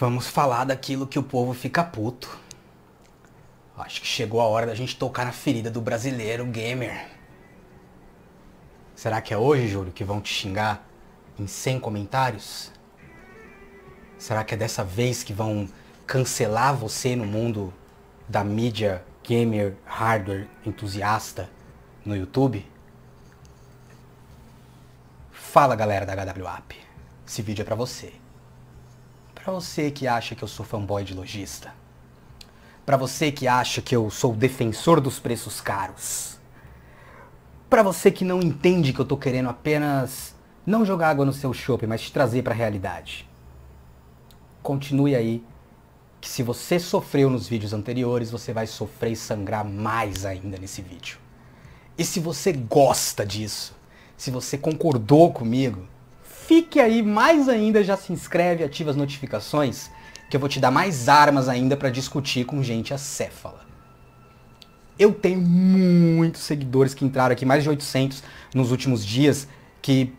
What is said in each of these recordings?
Vamos falar daquilo que o povo fica puto. Acho que chegou a hora da gente tocar na ferida do brasileiro gamer. Será que é hoje, Júlio, que vão te xingar em 100 comentários? Será que é dessa vez que vão cancelar você no mundo da mídia gamer hardware entusiasta no YouTube? Fala galera da HW App, esse vídeo é para você. Para você que acha que eu sou fanboy de lojista, para você que acha que eu sou defensor dos preços caros, para você que não entende que eu tô querendo apenas não jogar água no seu chope, mas te trazer para a realidade. Continue aí, que se você sofreu nos vídeos anteriores, você vai sofrer e sangrar mais ainda nesse vídeo. E se você gosta disso, se você concordou comigo, fique aí mais ainda, já se inscreve, ativa as notificações, que eu vou te dar mais armas ainda para discutir com gente acéfala. Eu tenho muitos seguidores que entraram aqui, mais de 800 nos últimos dias, que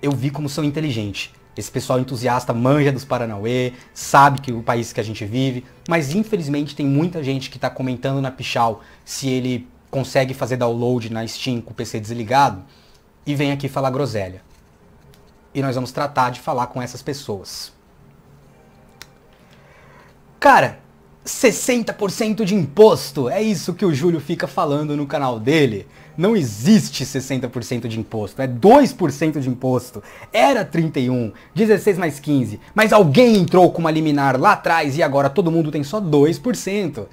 eu vi como são inteligentes. Esse pessoal entusiasta manja dos Paranauê, sabe que é o país que a gente vive, mas infelizmente tem muita gente que está comentando na Pichal se ele consegue fazer download na Steam com o PC desligado e vem aqui falar groselha e nós vamos tratar de falar com essas pessoas. Cara, 60% de imposto. É isso que o Júlio fica falando no canal dele. Não existe 60% de imposto, é 2% de imposto. Era 31, 16 mais 15, mas alguém entrou com uma liminar lá atrás e agora todo mundo tem só 2%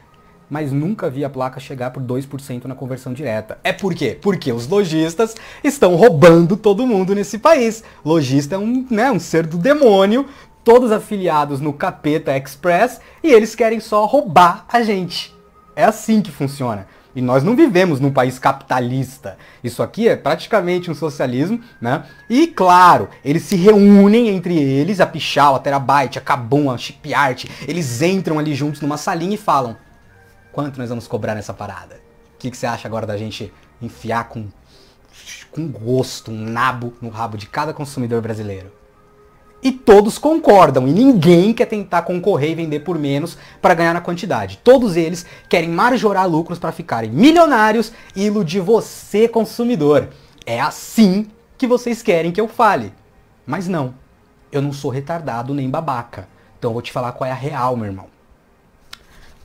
mas nunca vi a placa chegar por 2% na conversão direta. É por quê? Porque os lojistas estão roubando todo mundo nesse país. Lojista é um, né, um ser do demônio, todos afiliados no Capeta Express, e eles querem só roubar a gente. É assim que funciona. E nós não vivemos num país capitalista. Isso aqui é praticamente um socialismo, né? E claro, eles se reúnem entre eles, a Pichal, a Terabyte, a Kabum, a Shipyard, eles entram ali juntos numa salinha e falam: Quanto nós vamos cobrar nessa parada? O que, que você acha agora da gente enfiar com, com gosto um nabo no rabo de cada consumidor brasileiro? e todos concordam e ninguém quer tentar concorrer e vender por menos para ganhar na quantidade. Todos eles querem marjorar lucros para ficarem milionários e iludir você, consumidor. É assim que vocês querem que eu fale. Mas não, eu não sou retardado nem babaca. Então eu vou te falar qual é a real, meu irmão.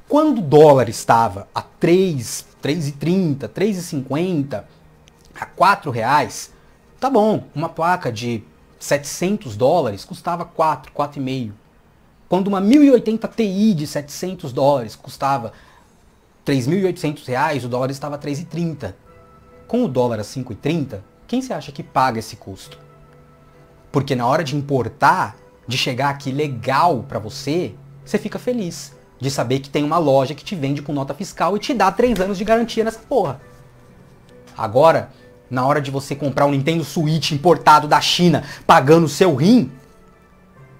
Quando o dólar estava a 3, 3,30, 3,50, a 4 reais, tá bom, uma placa de 700 dólares custava 4, 4,5. Quando uma 1080 Ti de 700 dólares custava 3.800 reais, o dólar estava a 3,30. Com o dólar a 5,30, quem você acha que paga esse custo? Porque na hora de importar, de chegar aqui legal para você, você fica feliz. De saber que tem uma loja que te vende com nota fiscal e te dá 3 anos de garantia nessa porra. Agora, na hora de você comprar um Nintendo Switch importado da China, pagando seu rim,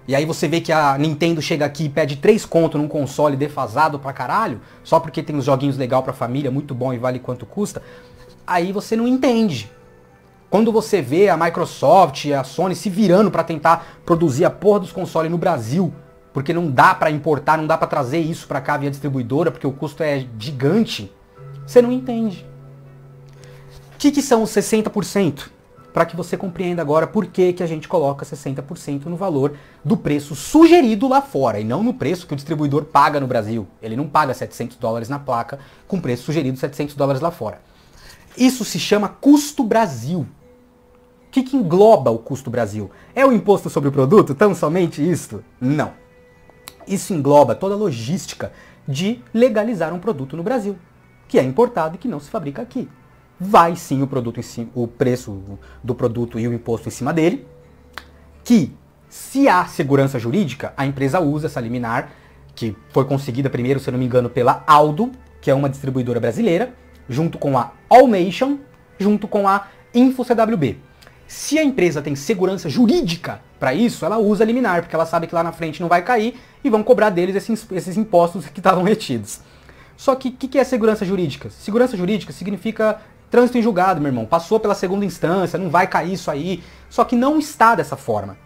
e aí você vê que a Nintendo chega aqui e pede 3 conto num console defasado pra caralho, só porque tem uns joguinhos legal pra família, muito bom e vale quanto custa, aí você não entende. Quando você vê a Microsoft e a Sony se virando para tentar produzir a porra dos consoles no Brasil, porque não dá para importar, não dá para trazer isso para cá via distribuidora, porque o custo é gigante, você não entende. O que, que são os 60%? Para que você compreenda agora por que, que a gente coloca 60% no valor do preço sugerido lá fora e não no preço que o distribuidor paga no Brasil. Ele não paga 700 dólares na placa com preço sugerido 700 dólares lá fora. Isso se chama custo Brasil. O que, que engloba o custo Brasil? É o imposto sobre o produto? Tão somente isso? Não. Isso engloba toda a logística de legalizar um produto no Brasil, que é importado e que não se fabrica aqui. Vai sim o produto cima, o preço do produto e o imposto em cima dele, que se há segurança jurídica, a empresa usa essa liminar, que foi conseguida primeiro, se não me engano, pela Aldo, que é uma distribuidora brasileira, junto com a Allnation, junto com a InfoCWB. Se a empresa tem segurança jurídica para isso, ela usa liminar, porque ela sabe que lá na frente não vai cair e vão cobrar deles esses, esses impostos que estavam retidos. Só que o que, que é segurança jurídica? Segurança jurídica significa trânsito em julgado, meu irmão. Passou pela segunda instância, não vai cair isso aí. Só que não está dessa forma.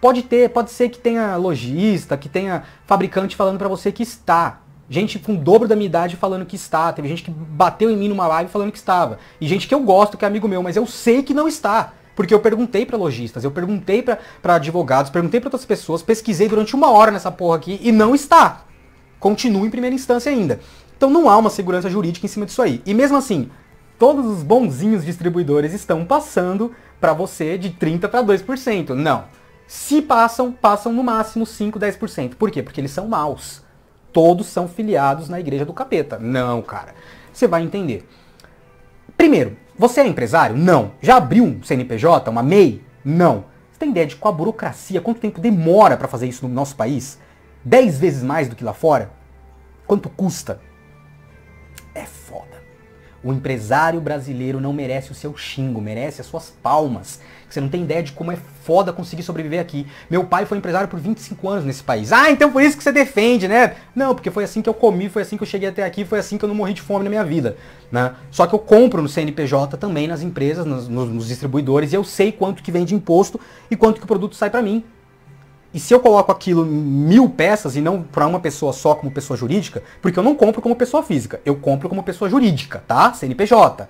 Pode ter, pode ser que tenha lojista, que tenha fabricante falando para você que está, gente com o dobro da minha idade falando que está. Teve gente que bateu em mim numa live falando que estava. E gente que eu gosto, que é amigo meu, mas eu sei que não está. Porque eu perguntei para lojistas, eu perguntei para advogados, perguntei para outras pessoas, pesquisei durante uma hora nessa porra aqui e não está. Continua em primeira instância ainda. Então não há uma segurança jurídica em cima disso aí. E mesmo assim, todos os bonzinhos distribuidores estão passando para você de 30 para 2%. Não. Se passam, passam no máximo 5, 10%. Por quê? Porque eles são maus. Todos são filiados na igreja do capeta. Não, cara. Você vai entender. Primeiro, você é empresário? Não. Já abriu um CNPJ, uma MEI? Não. Você tem ideia de qual a burocracia, quanto tempo demora para fazer isso no nosso país? 10 vezes mais do que lá fora? Quanto custa? É foda. O empresário brasileiro não merece o seu xingo, merece as suas palmas. Você não tem ideia de como é foda conseguir sobreviver aqui. Meu pai foi empresário por 25 anos nesse país. Ah, então por isso que você defende, né? Não, porque foi assim que eu comi, foi assim que eu cheguei até aqui, foi assim que eu não morri de fome na minha vida. Né? Só que eu compro no CNPJ também, nas empresas, nos, nos distribuidores, e eu sei quanto que vem de imposto e quanto que o produto sai para mim. E se eu coloco aquilo mil peças e não para uma pessoa só como pessoa jurídica, porque eu não compro como pessoa física, eu compro como pessoa jurídica, tá? CNPJ.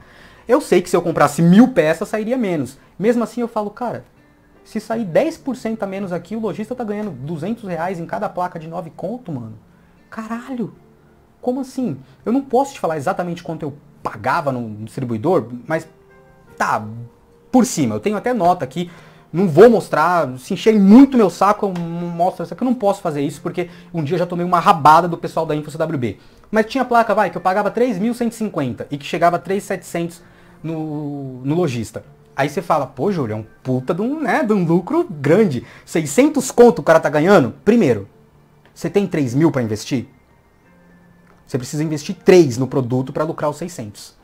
Eu sei que se eu comprasse mil peças, sairia menos. Mesmo assim, eu falo, cara, se sair 10% a menos aqui, o lojista tá ganhando 200 reais em cada placa de 9 conto, mano. Caralho! Como assim? Eu não posso te falar exatamente quanto eu pagava no distribuidor, mas tá, por cima. Eu tenho até nota aqui não vou mostrar, se encher muito meu saco, eu mostro isso aqui. Eu não posso fazer isso porque um dia eu já tomei uma rabada do pessoal da InfoCWB. Mas tinha placa, vai, que eu pagava 3.150 e que chegava a 3.700 no, no lojista. Aí você fala, pô, Júlio, é um puta de um, né, de um lucro grande. 600 conto o cara tá ganhando? Primeiro, você tem 3 mil para investir? Você precisa investir 3 no produto para lucrar os 600.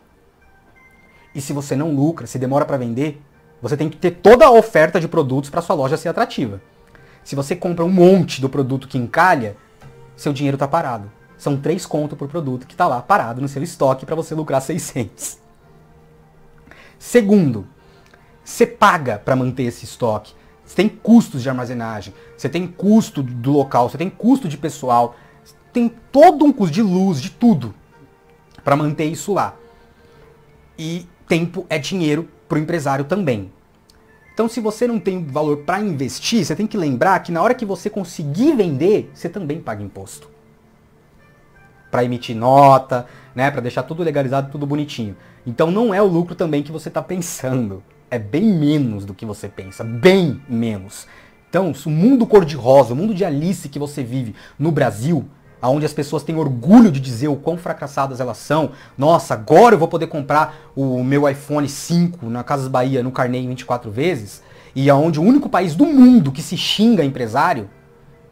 E se você não lucra, se demora para vender, você tem que ter toda a oferta de produtos para sua loja ser atrativa. Se você compra um monte do produto que encalha, seu dinheiro está parado. São três contos por produto que está lá parado no seu estoque para você lucrar 600. Segundo, você paga para manter esse estoque. Você tem custos de armazenagem, você tem custo do local, você tem custo de pessoal, tem todo um custo de luz, de tudo para manter isso lá. E tempo é dinheiro para o empresário também. Então, se você não tem valor para investir, você tem que lembrar que na hora que você conseguir vender, você também paga imposto. Para emitir nota, né, para deixar tudo legalizado, tudo bonitinho. Então, não é o lucro também que você está pensando. É bem menos do que você pensa, bem menos. Então, o mundo cor-de-rosa, o mundo de Alice que você vive no Brasil, onde as pessoas têm orgulho de dizer o quão fracassadas elas são. Nossa, agora eu vou poder comprar o meu iPhone 5 na Casas Bahia no carneiro 24 vezes. E aonde o único país do mundo que se xinga empresário,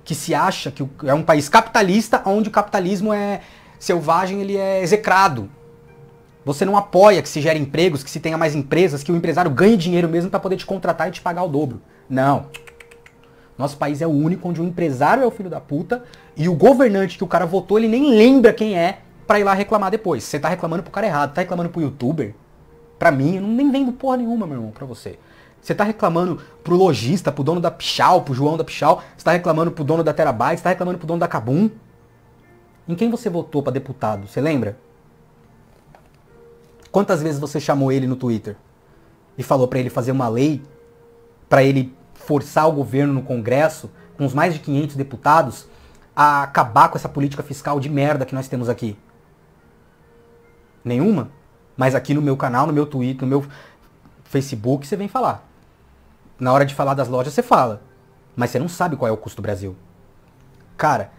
que se acha que é um país capitalista, onde o capitalismo é selvagem, ele é execrado. Você não apoia que se gere empregos, que se tenha mais empresas, que o empresário ganhe dinheiro mesmo para poder te contratar e te pagar o dobro. Não. Nosso país é o único onde o empresário é o filho da puta e o governante que o cara votou, ele nem lembra quem é pra ir lá reclamar depois. Você tá reclamando pro cara errado, tá reclamando pro youtuber? Pra mim, eu não nem vendo porra nenhuma, meu irmão, pra você. Você tá reclamando pro lojista, pro dono da Pichal, pro João da Pichal, você tá reclamando pro dono da Terabyte, você tá reclamando pro dono da Cabum. Em quem você votou para deputado, você lembra? Quantas vezes você chamou ele no Twitter e falou para ele fazer uma lei para ele forçar o governo no Congresso, com os mais de 500 deputados, a acabar com essa política fiscal de merda que nós temos aqui? Nenhuma? Mas aqui no meu canal, no meu Twitter, no meu Facebook, você vem falar. Na hora de falar das lojas, você fala. Mas você não sabe qual é o custo do Brasil. Cara,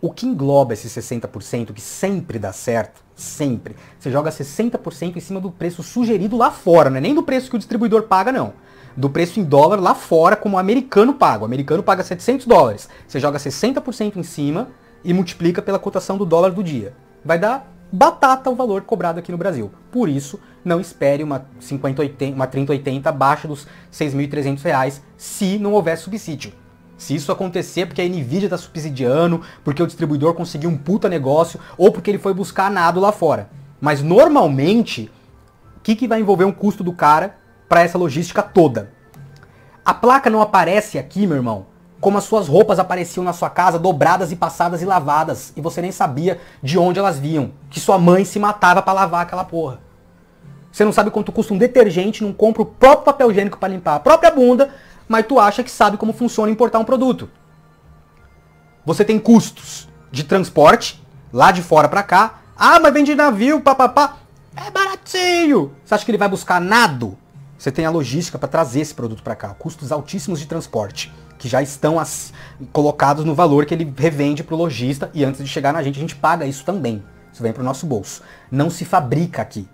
o que engloba esse 60% que sempre dá certo, sempre. Você joga 60% em cima do preço sugerido lá fora, não é nem do preço que o distribuidor paga, não do preço em dólar lá fora, como o americano paga. O americano paga 700 dólares. Você joga 60% em cima e multiplica pela cotação do dólar do dia. Vai dar batata o valor cobrado aqui no Brasil. Por isso, não espere uma, 50, 80, uma 3080 abaixo dos 6.300 reais se não houver subsídio. Se isso acontecer porque a Nvidia está subsidiando, porque o distribuidor conseguiu um puta negócio, ou porque ele foi buscar nado lá fora. Mas normalmente, o que, que vai envolver um custo do cara para essa logística toda. A placa não aparece aqui, meu irmão, como as suas roupas apareciam na sua casa dobradas e passadas e lavadas, e você nem sabia de onde elas vinham, que sua mãe se matava para lavar aquela porra. Você não sabe quanto custa um detergente, não compra o próprio papel higiênico para limpar a própria bunda, mas tu acha que sabe como funciona importar um produto. Você tem custos de transporte lá de fora para cá. Ah, mas vem de navio, papapá. É baratinho. Você acha que ele vai buscar nado você tem a logística para trazer esse produto para cá, custos altíssimos de transporte, que já estão as, colocados no valor que ele revende para o lojista e antes de chegar na gente, a gente paga isso também. Isso vem para o nosso bolso. Não se fabrica aqui.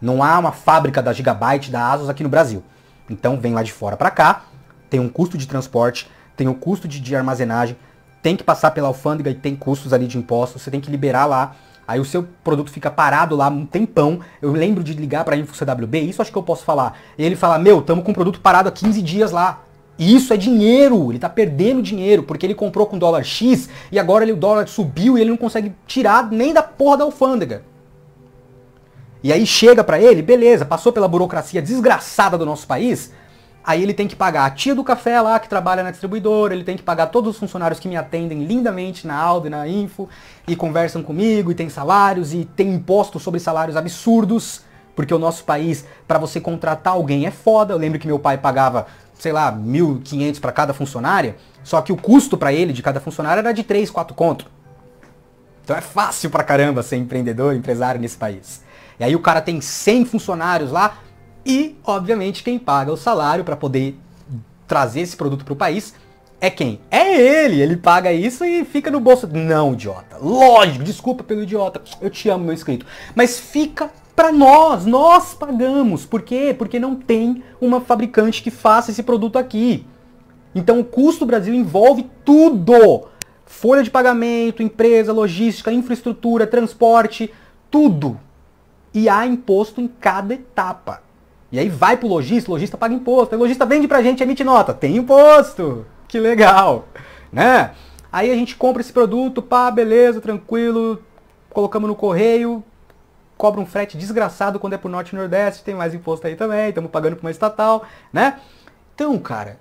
Não há uma fábrica da Gigabyte, da Asus aqui no Brasil. Então vem lá de fora para cá, tem um custo de transporte, tem o um custo de, de armazenagem, tem que passar pela alfândega e tem custos ali de impostos, você tem que liberar lá Aí o seu produto fica parado lá um tempão. Eu lembro de ligar para a InfoCWB, isso acho que eu posso falar. E ele fala: Meu, tamo com o produto parado há 15 dias lá. E isso é dinheiro, ele tá perdendo dinheiro, porque ele comprou com dólar X e agora ele, o dólar subiu e ele não consegue tirar nem da porra da alfândega. E aí chega para ele, beleza, passou pela burocracia desgraçada do nosso país, Aí ele tem que pagar a tia do café lá que trabalha na distribuidora, ele tem que pagar todos os funcionários que me atendem lindamente na Aldo e na Info, e conversam comigo, e tem salários, e tem impostos sobre salários absurdos, porque o nosso país, para você contratar alguém é foda. Eu lembro que meu pai pagava, sei lá, 1.500 para cada funcionária, só que o custo para ele de cada funcionário era de 3, 4 conto. Então é fácil pra caramba ser empreendedor, empresário nesse país. E aí o cara tem 100 funcionários lá, e, obviamente, quem paga o salário para poder trazer esse produto para o país é quem? É ele! Ele paga isso e fica no bolso. Não, idiota. Lógico, desculpa pelo idiota. Eu te amo, meu inscrito. Mas fica para nós, nós pagamos. Por quê? Porque não tem uma fabricante que faça esse produto aqui. Então o custo Brasil envolve tudo. Folha de pagamento, empresa, logística, infraestrutura, transporte, tudo. E há imposto em cada etapa. E aí vai pro lojista, lojista paga imposto, aí lojista vende pra gente, emite nota, tem imposto. Que legal, né? Aí a gente compra esse produto, pá, beleza, tranquilo, colocamos no correio, cobra um frete desgraçado quando é pro norte e nordeste, tem mais imposto aí também, estamos pagando pra uma estatal, né? Então, cara,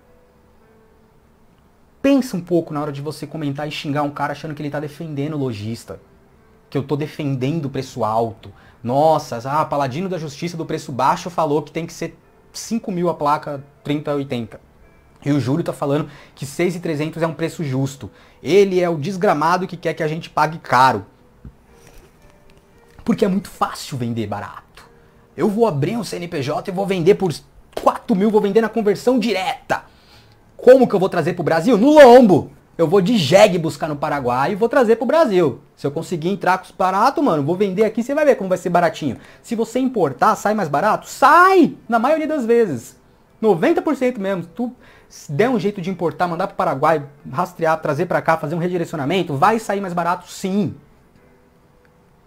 pensa um pouco na hora de você comentar e xingar um cara achando que ele tá defendendo o lojista, que eu tô defendendo o preço alto, nossa, ah, Paladino da Justiça do preço baixo falou que tem que ser 5 mil a placa 3080. E o Júlio tá falando que 6,300 é um preço justo. Ele é o desgramado que quer que a gente pague caro. Porque é muito fácil vender barato. Eu vou abrir um CNPJ e vou vender por 4 mil, vou vender na conversão direta. Como que eu vou trazer pro Brasil? No lombo! Eu vou de jegue buscar no Paraguai e vou trazer para o Brasil. Se eu conseguir entrar com os barato, mano, vou vender aqui, você vai ver como vai ser baratinho. Se você importar, sai mais barato? Sai! Na maioria das vezes. 90% mesmo. Tu der um jeito de importar, mandar para o Paraguai, rastrear, trazer para cá, fazer um redirecionamento, vai sair mais barato sim.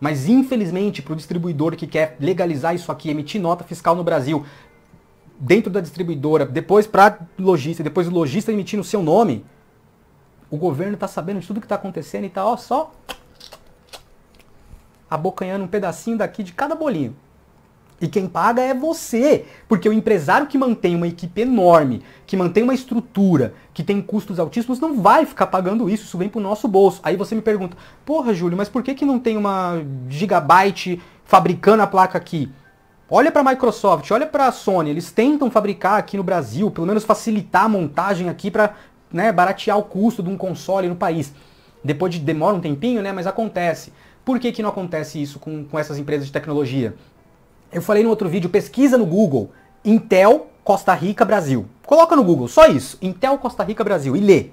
Mas infelizmente, para o distribuidor que quer legalizar isso aqui, emitir nota fiscal no Brasil, dentro da distribuidora, depois para lojista, depois o lojista emitir no seu nome, o governo está sabendo de tudo que está acontecendo e está ó, só abocanhando um pedacinho daqui de cada bolinho. E quem paga é você, porque o empresário que mantém uma equipe enorme, que mantém uma estrutura, que tem custos altíssimos, não vai ficar pagando isso, isso vem o nosso bolso. Aí você me pergunta, porra, Júlio, mas por que, que não tem uma gigabyte fabricando a placa aqui? Olha para a Microsoft, olha para a Sony, eles tentam fabricar aqui no Brasil, pelo menos facilitar a montagem aqui para né, baratear o custo de um console no país. Depois de, demora um tempinho, né, mas acontece. Por que, que não acontece isso com, com essas empresas de tecnologia? Eu falei no outro vídeo, pesquisa no Google, Intel Costa Rica Brasil. Coloca no Google, só isso, Intel Costa Rica Brasil e lê.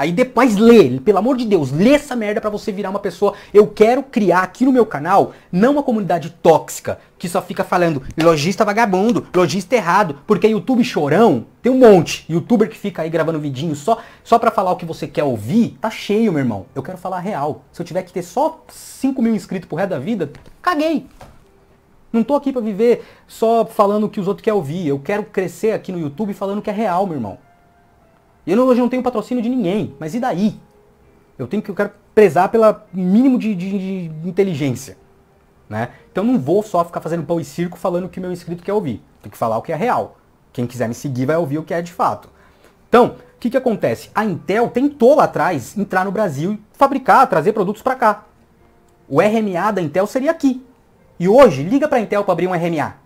Aí depois lê, pelo amor de Deus, lê essa merda para você virar uma pessoa. Eu quero criar aqui no meu canal não uma comunidade tóxica que só fica falando lojista vagabundo, lojista errado, porque YouTube chorão tem um monte. Youtuber que fica aí gravando vidinho só só para falar o que você quer ouvir, tá cheio, meu irmão. Eu quero falar real. Se eu tiver que ter só 5 mil inscritos pro resto da vida, caguei. Não tô aqui para viver só falando o que os outros querem ouvir. Eu quero crescer aqui no YouTube falando que é real, meu irmão. E eu hoje não tenho patrocínio de ninguém, mas e daí? Eu tenho que eu quero prezar pelo mínimo de, de, de, inteligência. Né? Então não vou só ficar fazendo pão e circo falando o que meu inscrito quer ouvir. Tem que falar o que é real. Quem quiser me seguir vai ouvir o que é de fato. Então, o que, que acontece? A Intel tentou lá atrás entrar no Brasil, fabricar, trazer produtos para cá. O RMA da Intel seria aqui. E hoje, liga para a Intel para abrir um RMA.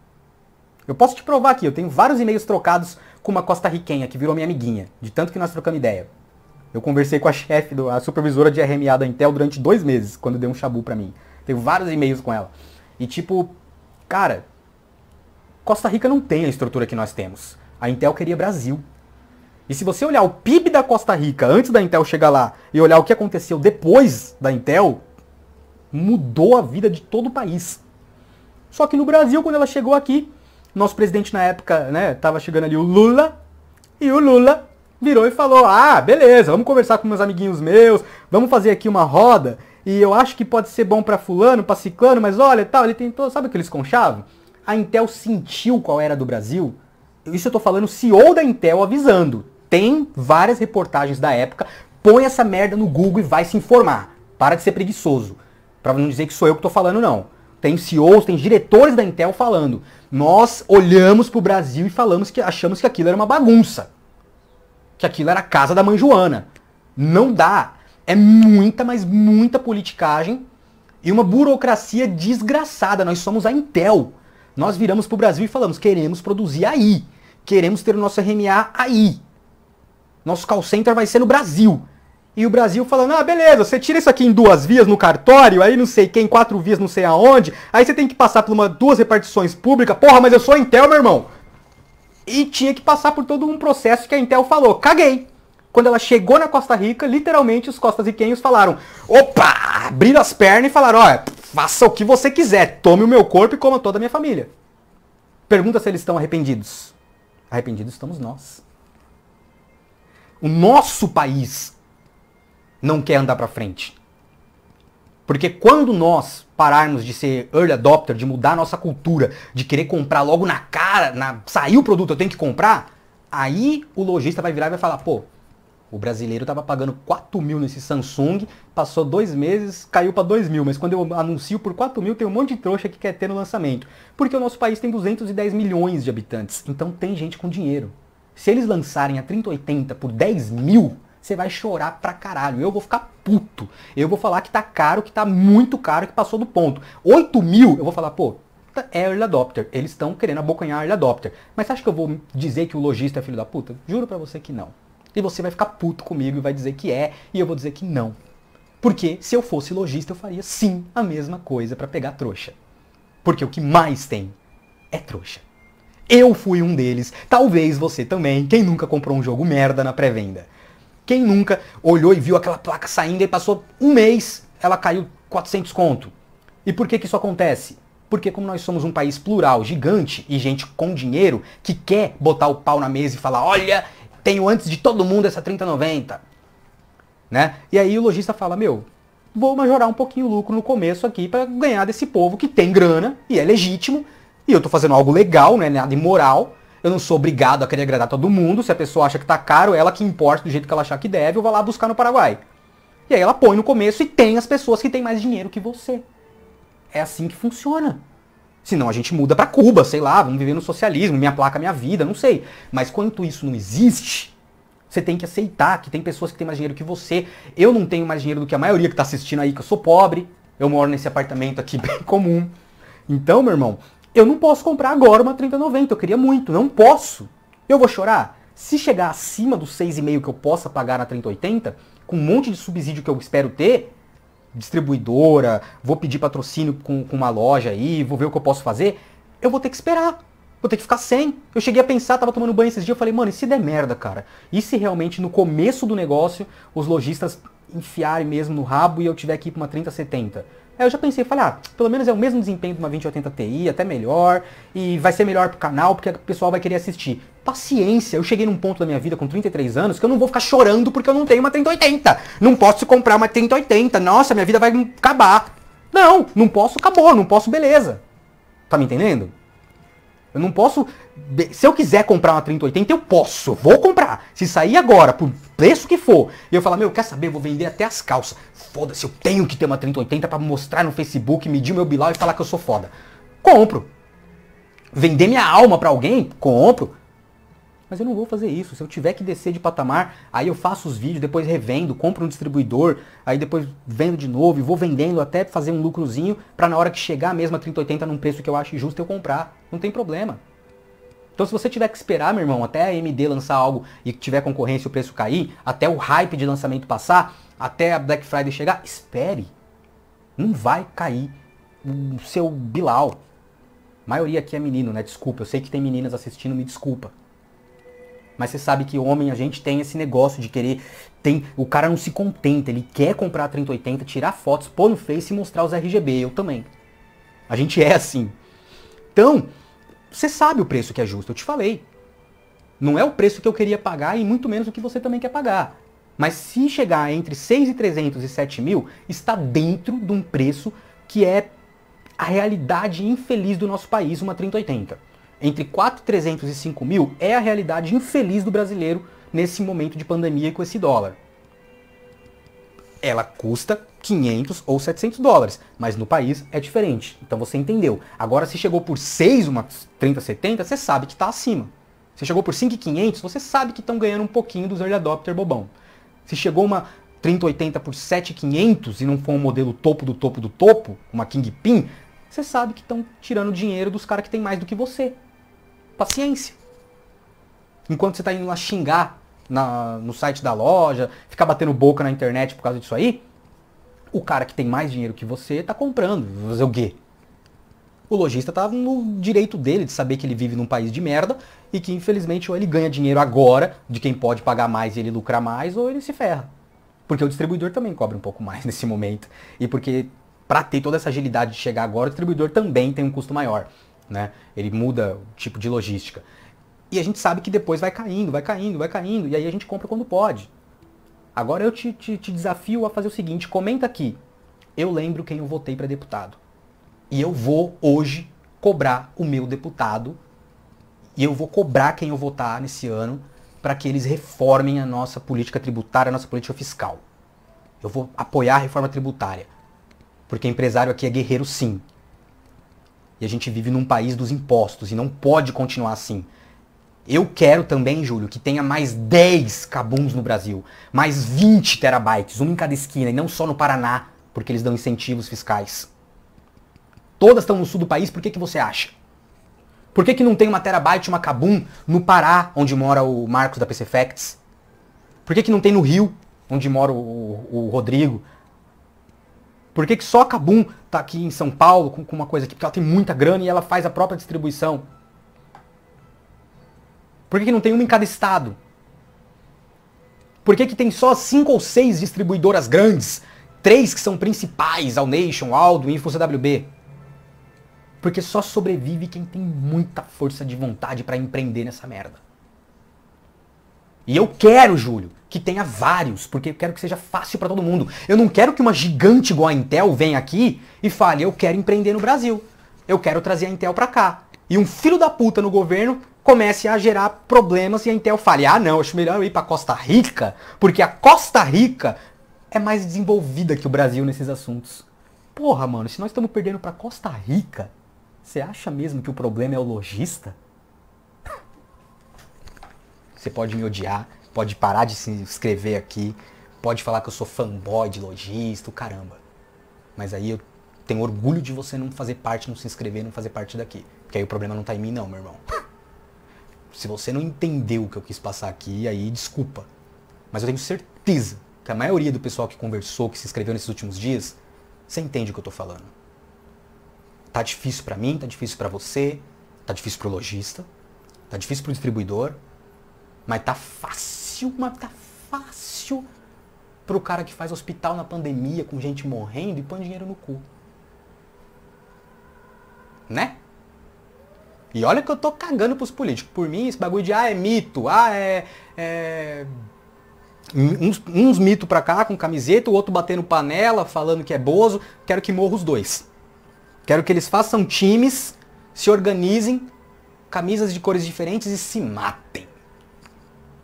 Eu posso te provar aqui, eu tenho vários e-mails trocados com uma costarriquenha que virou minha amiguinha, de tanto que nós trocamos ideia. Eu conversei com a chefe, a supervisora de RMA da Intel durante dois meses, quando deu um chabu pra mim. Tenho vários e-mails com ela. E tipo, cara, Costa Rica não tem a estrutura que nós temos. A Intel queria Brasil. E se você olhar o PIB da Costa Rica antes da Intel chegar lá e olhar o que aconteceu depois da Intel, mudou a vida de todo o país. Só que no Brasil, quando ela chegou aqui, nosso presidente na época, né, tava chegando ali o Lula, e o Lula virou e falou: "Ah, beleza, vamos conversar com meus amiguinhos meus, vamos fazer aqui uma roda, e eu acho que pode ser bom para fulano, para ciclano, mas olha, tal, ele tentou, sabe aqueles conchavam? A Intel sentiu qual era do Brasil. Isso eu tô falando CEO da Intel avisando. Tem várias reportagens da época. Põe essa merda no Google e vai se informar. Para de ser preguiçoso. Para não dizer que sou eu que tô falando não tem CEOs, tem diretores da Intel falando. Nós olhamos para o Brasil e falamos que achamos que aquilo era uma bagunça. Que aquilo era a casa da mãe Joana. Não dá. É muita, mas muita politicagem e uma burocracia desgraçada. Nós somos a Intel. Nós viramos para o Brasil e falamos: queremos produzir aí. Queremos ter o nosso RMA aí. Nosso call center vai ser no Brasil. E o Brasil falando, ah, beleza, você tira isso aqui em duas vias no cartório, aí não sei quem, quatro vias não sei aonde, aí você tem que passar por uma, duas repartições públicas, porra, mas eu sou a Intel, meu irmão. E tinha que passar por todo um processo que a Intel falou, caguei. Quando ela chegou na Costa Rica, literalmente os costas e os falaram, opa, abriram as pernas e falaram, olha, faça o que você quiser, tome o meu corpo e coma toda a minha família. Pergunta se eles estão arrependidos. Arrependidos estamos nós. O nosso país não quer andar para frente. Porque quando nós pararmos de ser early adopter, de mudar a nossa cultura, de querer comprar logo na cara, na saiu o produto, eu tenho que comprar, aí o lojista vai virar e vai falar, pô, o brasileiro tava pagando 4 mil nesse Samsung, passou dois meses, caiu para 2 mil, mas quando eu anuncio por 4 mil, tem um monte de trouxa que quer ter no lançamento. Porque o nosso país tem 210 milhões de habitantes, então tem gente com dinheiro. Se eles lançarem a 3080 por 10 mil, você vai chorar pra caralho. Eu vou ficar puto. Eu vou falar que tá caro, que tá muito caro, que passou do ponto. 8 mil, eu vou falar, pô, tá, é early adopter. Eles estão querendo abocanhar early adopter. Mas você acha que eu vou dizer que o lojista é filho da puta? Juro pra você que não. E você vai ficar puto comigo e vai dizer que é, e eu vou dizer que não. Porque se eu fosse lojista, eu faria sim a mesma coisa para pegar trouxa. Porque o que mais tem é trouxa. Eu fui um deles, talvez você também, quem nunca comprou um jogo merda na pré-venda. Quem nunca olhou e viu aquela placa saindo e passou um mês, ela caiu 400 conto? E por que, que isso acontece? Porque como nós somos um país plural, gigante e gente com dinheiro que quer botar o pau na mesa e falar, olha, tenho antes de todo mundo essa 3090. Né? E aí o lojista fala, meu, vou majorar um pouquinho o lucro no começo aqui para ganhar desse povo que tem grana e é legítimo e eu estou fazendo algo legal, não é nada imoral. Eu não sou obrigado a querer agradar todo mundo. Se a pessoa acha que tá caro, ela que importa do jeito que ela achar que deve, Eu vou lá buscar no Paraguai. E aí ela põe no começo e tem as pessoas que têm mais dinheiro que você. É assim que funciona. Senão a gente muda para Cuba, sei lá, vamos viver no socialismo, minha placa, minha vida, não sei. Mas quanto isso não existe, você tem que aceitar que tem pessoas que têm mais dinheiro que você. Eu não tenho mais dinheiro do que a maioria que está assistindo aí, que eu sou pobre. Eu moro nesse apartamento aqui bem comum. Então, meu irmão, eu não posso comprar agora uma 3090, eu queria muito, não posso. Eu vou chorar? Se chegar acima dos 6,5 que eu possa pagar na 3080, com um monte de subsídio que eu espero ter, distribuidora, vou pedir patrocínio com, com uma loja aí, vou ver o que eu posso fazer, eu vou ter que esperar. Vou ter que ficar sem. Eu cheguei a pensar, tava tomando banho esses dias, eu falei, mano, e se der merda, cara? E se realmente no começo do negócio os lojistas enfiarem mesmo no rabo e eu tiver que ir pra uma 3070? Aí é, eu já pensei, falei, ah, pelo menos é o mesmo desempenho de uma 2080 Ti, até melhor, e vai ser melhor pro canal, porque o pessoal vai querer assistir. Paciência, eu cheguei num ponto da minha vida com 33 anos que eu não vou ficar chorando porque eu não tenho uma 3080. Não posso comprar uma 3080, nossa, minha vida vai acabar. Não, não posso, acabou, não posso, beleza. Tá me entendendo? Eu não posso se eu quiser comprar uma 3080, eu posso, vou comprar. Se sair agora, por preço que for, e eu falar, meu, quer saber, vou vender até as calças. Foda-se, eu tenho que ter uma 3080 para mostrar no Facebook, medir o meu bilau e falar que eu sou foda. Compro. Vender minha alma para alguém? Compro. Mas eu não vou fazer isso. Se eu tiver que descer de patamar, aí eu faço os vídeos, depois revendo, compro um distribuidor, aí depois vendo de novo e vou vendendo até fazer um lucrozinho para na hora que chegar mesmo a 3080 num preço que eu acho justo eu comprar. Não tem problema. Então, se você tiver que esperar, meu irmão, até a AMD lançar algo e tiver concorrência e o preço cair, até o hype de lançamento passar, até a Black Friday chegar, espere. Não vai cair o seu Bilal. A maioria aqui é menino, né? Desculpa, eu sei que tem meninas assistindo, me desculpa. Mas você sabe que homem, a gente tem esse negócio de querer. Tem, o cara não se contenta, ele quer comprar a 3080, tirar fotos, pôr no Face e mostrar os RGB. Eu também. A gente é assim. Então, você sabe o preço que é justo, eu te falei. Não é o preço que eu queria pagar e muito menos o que você também quer pagar. Mas se chegar entre 6.300 e 7 mil, está dentro de um preço que é a realidade infeliz do nosso país, uma 3080. Entre 4.300 e 5 mil é a realidade infeliz do brasileiro nesse momento de pandemia com esse dólar ela custa 500 ou 700 dólares, mas no país é diferente. Então você entendeu. Agora se chegou por 6 uma 3070, você sabe que está acima. Se chegou por 5,500, você sabe que estão ganhando um pouquinho dos early adopter bobão. Se chegou uma 3080 por 7,500 e não for um modelo topo do topo do topo, uma Kingpin, você sabe que estão tirando dinheiro dos caras que tem mais do que você. Paciência. Enquanto você está indo lá xingar na, no site da loja, ficar batendo boca na internet por causa disso aí, o cara que tem mais dinheiro que você está comprando. Fazer o quê? O lojista está no direito dele de saber que ele vive num país de merda e que infelizmente ou ele ganha dinheiro agora de quem pode pagar mais e ele lucra mais ou ele se ferra. Porque o distribuidor também cobra um pouco mais nesse momento e porque para ter toda essa agilidade de chegar agora, o distribuidor também tem um custo maior, né? Ele muda o tipo de logística. E a gente sabe que depois vai caindo, vai caindo, vai caindo, e aí a gente compra quando pode. Agora eu te, te, te desafio a fazer o seguinte: comenta aqui. Eu lembro quem eu votei para deputado. E eu vou hoje cobrar o meu deputado. E eu vou cobrar quem eu votar nesse ano para que eles reformem a nossa política tributária, a nossa política fiscal. Eu vou apoiar a reforma tributária. Porque empresário aqui é guerreiro, sim. E a gente vive num país dos impostos e não pode continuar assim. Eu quero também, Júlio, que tenha mais 10 cabuns no Brasil, mais 20 terabytes, um em cada esquina, e não só no Paraná, porque eles dão incentivos fiscais. Todas estão no sul do país, por que, que você acha? Por que, que não tem uma terabyte, uma cabum no Pará, onde mora o Marcos da PC Facts? Por que, que não tem no Rio, onde mora o, o, Rodrigo? Por que, que só a cabum tá aqui em São Paulo com, com uma coisa aqui? Porque ela tem muita grana e ela faz a própria distribuição. Por que, que não tem uma em cada estado? Por que, que tem só cinco ou seis distribuidoras grandes? Três que são principais, ao Nation, Aldo, Info, CWB. Porque só sobrevive quem tem muita força de vontade para empreender nessa merda. E eu quero, Júlio, que tenha vários, porque eu quero que seja fácil para todo mundo. Eu não quero que uma gigante igual a Intel venha aqui e fale, eu quero empreender no Brasil. Eu quero trazer a Intel para cá e um filho da puta no governo comece a gerar problemas e a Intel fale, ah não, acho melhor eu ir para Costa Rica, porque a Costa Rica é mais desenvolvida que o Brasil nesses assuntos. Porra, mano, se nós estamos perdendo para Costa Rica, você acha mesmo que o problema é o lojista? Você pode me odiar, pode parar de se inscrever aqui, pode falar que eu sou fanboy de lojista, caramba. Mas aí eu tenho orgulho de você não fazer parte, não se inscrever, não fazer parte daqui. Porque aí o problema não está em mim, não, meu irmão. Se você não entendeu o que eu quis passar aqui, aí desculpa. Mas eu tenho certeza que a maioria do pessoal que conversou, que se inscreveu nesses últimos dias, você entende o que eu estou falando. Tá difícil para mim, tá difícil para você, tá difícil pro lojista, tá difícil pro distribuidor, mas tá fácil, mas tá fácil pro cara que faz hospital na pandemia com gente morrendo e põe dinheiro no cu. Né? E olha que eu tô cagando pros políticos. Por mim, esse bagulho de ah, é mito, ah, é. é... Uns, uns mitos pra cá com camiseta, o outro batendo panela, falando que é bozo. Quero que morra os dois. Quero que eles façam times, se organizem, camisas de cores diferentes e se matem.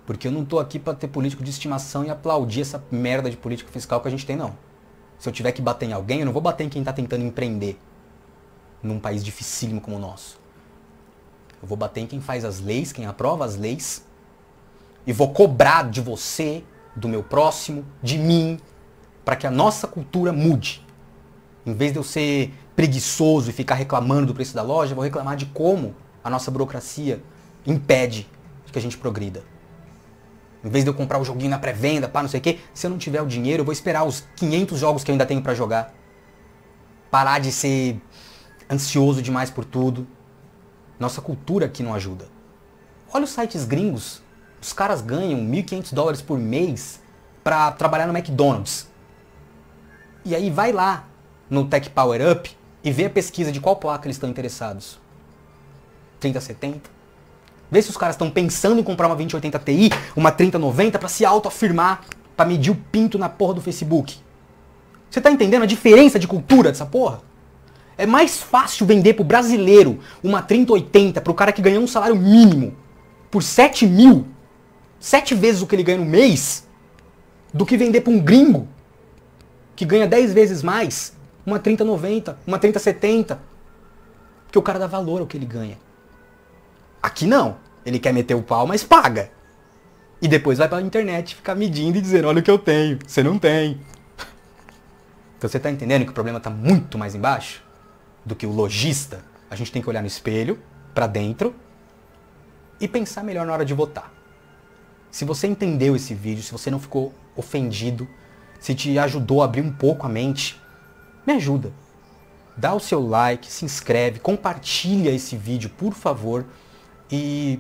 Porque eu não tô aqui para ter político de estimação e aplaudir essa merda de política fiscal que a gente tem, não. Se eu tiver que bater em alguém, eu não vou bater em quem tá tentando empreender num país dificílimo como o nosso. Eu vou bater em quem faz as leis, quem aprova as leis. E vou cobrar de você, do meu próximo, de mim, para que a nossa cultura mude. Em vez de eu ser preguiçoso e ficar reclamando do preço da loja, eu vou reclamar de como a nossa burocracia impede que a gente progrida. Em vez de eu comprar o joguinho na pré-venda, para não sei o quê, se eu não tiver o dinheiro, eu vou esperar os 500 jogos que eu ainda tenho para jogar. Parar de ser ansioso demais por tudo. Nossa cultura aqui não ajuda. Olha os sites gringos. Os caras ganham 1.500 dólares por mês para trabalhar no McDonald's. E aí vai lá no Tech Power Up e vê a pesquisa de qual placa eles estão interessados. 3070. Vê se os caras estão pensando em comprar uma 2080 Ti, uma 3090 para se autoafirmar, para medir o pinto na porra do Facebook. Você tá entendendo a diferença de cultura dessa porra? É mais fácil vender pro brasileiro uma 3080 pro cara que ganha um salário mínimo por 7 mil, 7 vezes o que ele ganha no mês, do que vender pra um gringo que ganha 10 vezes mais uma 3090, uma 3070. Porque o cara dá valor ao que ele ganha. Aqui não. Ele quer meter o pau, mas paga. E depois vai pra internet ficar medindo e dizendo, olha o que eu tenho, você não tem. Então você tá entendendo que o problema tá muito mais embaixo? do que o lojista, a gente tem que olhar no espelho, para dentro e pensar melhor na hora de votar. Se você entendeu esse vídeo, se você não ficou ofendido, se te ajudou a abrir um pouco a mente, me ajuda. Dá o seu like, se inscreve, compartilha esse vídeo, por favor, e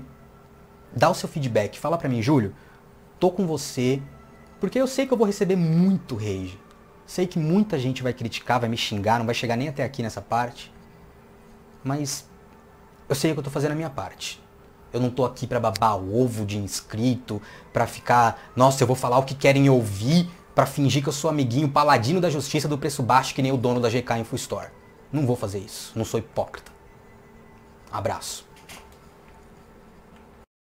dá o seu feedback. Fala para mim, Júlio, tô com você, porque eu sei que eu vou receber muito rage. Sei que muita gente vai criticar, vai me xingar, não vai chegar nem até aqui nessa parte. Mas eu sei que eu estou fazendo a minha parte. Eu não estou aqui para babar o ovo de inscrito, para ficar, nossa, eu vou falar o que querem ouvir, para fingir que eu sou amiguinho paladino da justiça do preço baixo que nem o dono da GK Info Store. Não vou fazer isso, não sou hipócrita. Abraço.